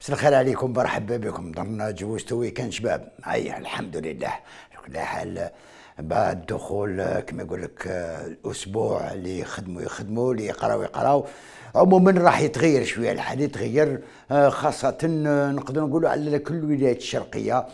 بس الخير عليكم مرحبا بكم درنا توي كان شباب هاي الحمد لله على حال بعد دخول كما يقول لك اسبوع اللي يخدموا يخدموا اللي يقراو يقراو عموما راح يتغير شويه الحال يتغير خاصه نقدر نقولوا على كل الولايات الشرقيه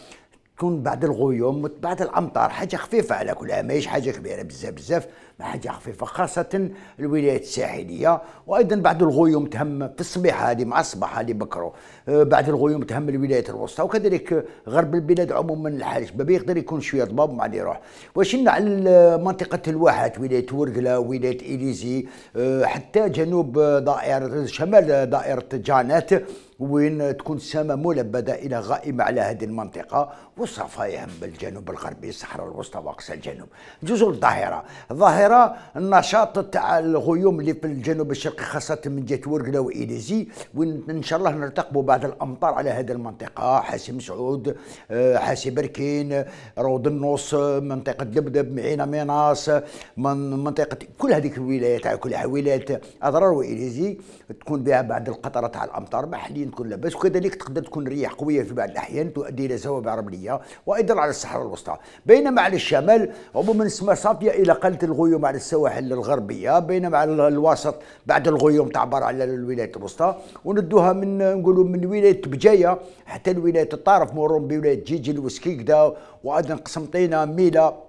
تكون بعد الغيوم بعد الامطار حاجه خفيفه على كلها ماهيش حاجه كبيره بزاف بزاف ما حاجه خفيفه خاصه الولايات الساحليه وايضا بعد الغيوم تهم في الصبيحه هذه مع الصباح هذه بكرو آه، بعد الغيوم تهم الولايات الوسطى وكذلك غرب البلاد عموما الحال الشبابي يقدر يكون شويه ضباب ومع اللي يروح واش على منطقه الواحات ولايه ورقله ولايه اليزي آه، حتى جنوب دائره شمال دائره جانات وين تكون السماء ملبده الى غائمه على هذه المنطقه وصفا يهم بالجنوب الغربي الصحراء الوسطى واقصى الجنوب جزر الظاهره ظاهره النشاط تاع الغيوم اللي في الجنوب الشرقي خاصه من جهه ورقله واليزي وين ان شاء الله نرتقبوا بعض الامطار على هذه المنطقه حاسم سعود آه، حاسي بركين روض النص منطقه دبدب معينه ميناس من منطقه كل هذيك الولايات كلها ولايات اضرار واليزي تكون بها بعض القطرة تاع الامطار محليه التمرين تكون لاباس وكذلك تقدر تكون رياح قويه في بعض الاحيان تؤدي الى زوابع رمليه وايضا على الصحراء الوسطى بينما على الشمال عموما السماء صافيه الى قله الغيوم على السواحل الغربيه بينما على الوسط بعد الغيوم تعبر على الولايات الوسطى وندوها من نقولوا من ولايه بجايه حتى الولايات الطارف مرور بولايه جيجل وسكيكدا وايضا قسمطينه ميلا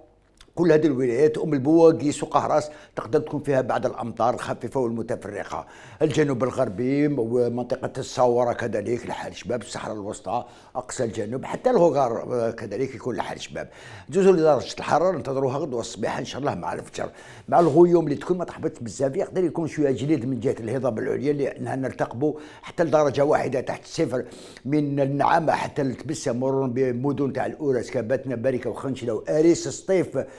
كل هذه الولايات ام البواقيس وقهراس تقدر تكون فيها بعض الامطار الخفيفه والمتفرقه الجنوب الغربي ومنطقه الصوره كذلك لحال شباب الصحراء الوسطى اقصى الجنوب حتى الهوغار كذلك يكون لحال شباب جزر درجه الحراره ننتظروها غدوه والصباح ان شاء الله مع الفجر مع الغيوم اللي تكون ما تحبطش بزاف يقدر يكون شويه جليد من جهه الهضاب العليا لانها نرتقبوا حتى لدرجه واحده تحت الصفر من النعامه حتى التبسه مرور بمدن تاع الاورس كباتنا باركه وخنشله واريس الصيف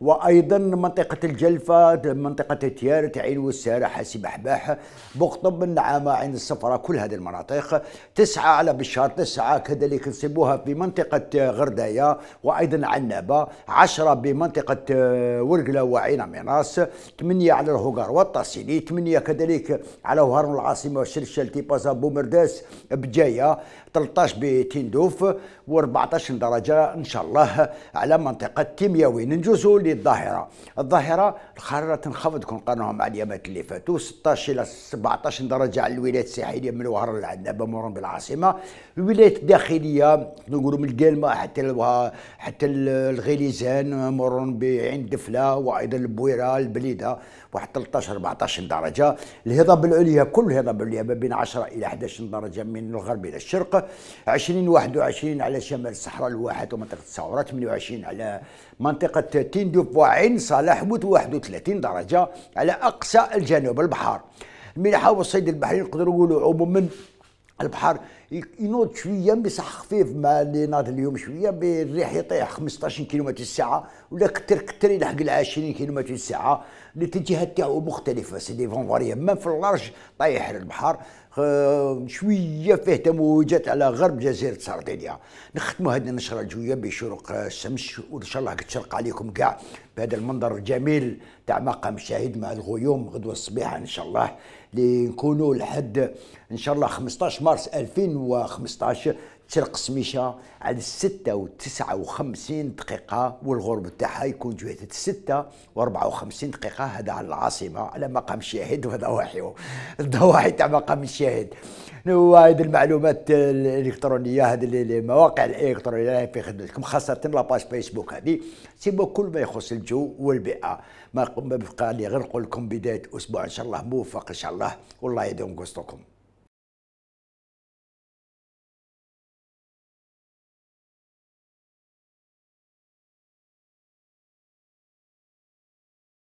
وايضا منطقه الجلفه منطقه تيار تعين والسارة حاسب احباح بقطب النعامه عين الصفراء كل هذه المناطق تسعه على بشار تسعه كذلك نصيبوها في منطقه غردايه وايضا عنابه عشرة بمنطقه ورقله وعين مناص ثمانيه على الهوغار والطاسيلي ثمانيه كذلك على وهران العاصمه وشرشل تيبازا بومرداس بجايه 13 بتندوف و14 درجه ان شاء الله على منطقه تيمياوي ننجزوا لي الظاهره الظاهره الحراره تنخفض كون قارناها مع اليامات اللي فاتوا 16 الى 17 درجه على الولايات الساحليه من الوهر لعندنا مرون بالعاصمه الولايات الداخليه نقولوا من القالمه حتى حتى الغليزان مرون بعين دفله وايضا البويره البليده واحد 13 14 درجه الهضاب العليا كل الهضاب العليا ما بين 10 الى 11 درجه من الغرب الى الشرق 20 21 على شمال الصحراء الواحد ومنطقه السعوره 28 على منطقه تين دو بوعين صالح موت 31 درجه على اقصى الجنوب البحر الملاحه والصيد البحري نقدروا نقولوا عموما البحر ينوض شويه مسح خفيف مع اللي ناض اليوم شويه بالريح يطيح 15 كيلومتر الساعه ولا كتر كتر يلحق ال 20 كيلومتر الساعه الاتجاهات تاعو مختلفه سي دي فاريا مام في اللارج طايح للبحر شويه فيه تموجات على غرب جزيره سردينيا نختموا هذه النشره الجويه بشروق الشمس وان شاء الله تشرق عليكم كاع بهذا المنظر الجميل تاع مقام الشهيد مع الغيوم غدوه الصبيحه ان شاء الله اللي نكونوا لحد ان شاء الله 15 مارس 2000 2015 ترقص ميشا على وخمسين دقيقة والغرب تاعها يكون جهة وخمسين دقيقة هذا على العاصمة على مقام الشاهد وضواحيه الضواحي تاع مقام الشاهد وهذه المعلومات الالكترونيه هذه المواقع الالكترونيه في خدمتكم خاصه لاباج فيسبوك هذه سيبوا كل ما يخص الجو والبيئه ما بقى لي غير نقول لكم بدايه اسبوع ان شاء الله موفق ان شاء الله والله يدوم قصتكم